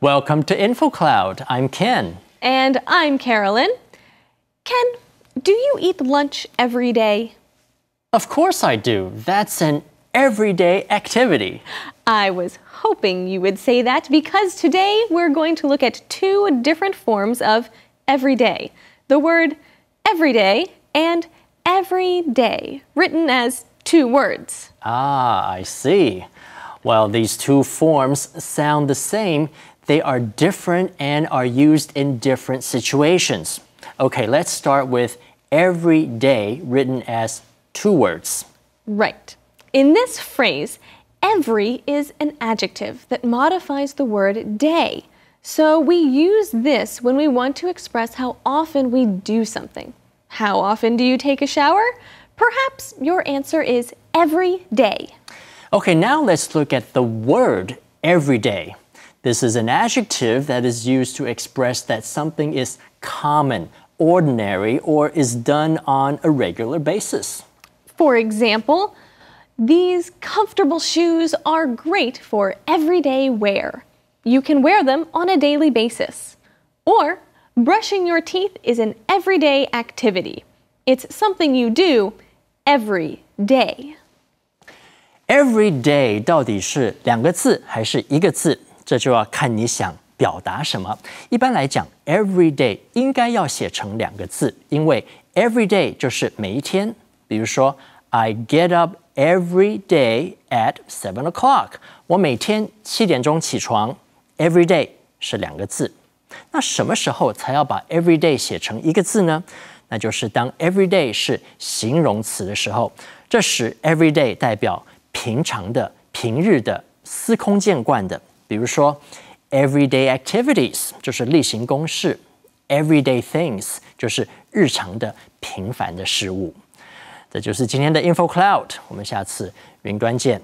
Welcome to InfoCloud. I'm Ken. And I'm Carolyn. Ken, do you eat lunch every day? Of course I do. That's an everyday activity. I was hoping you would say that because today we're going to look at two different forms of everyday. The word everyday and every day, written as two words. Ah, I see. While these two forms sound the same, they are different and are used in different situations. Okay, let's start with every day written as two words. Right. In this phrase, every is an adjective that modifies the word day. So we use this when we want to express how often we do something. How often do you take a shower? Perhaps your answer is every day. Okay, now let's look at the word every day. This is an adjective that is used to express that something is common, ordinary, or is done on a regular basis. For example, these comfortable shoes are great for everyday wear. You can wear them on a daily basis. Or brushing your teeth is an everyday activity. It's something you do every day. Every 这就要看你想表达什么。一般来讲，every day 应该要写成两个字，因为 every day 就是每一天。比如说，I get up every day at seven o'clock。我每天七点钟起床。every day 是两个字。那什么时候才要把 every day 写成一个字呢？那就是当 every day 是形容词的时候，这时 every day 代表平常的、平日的、司空见惯的。比如说，everyday activities 就是例行公事，everyday things 就是日常的平凡的事物。这就是今天的 InfoCloud，我们下次云端见。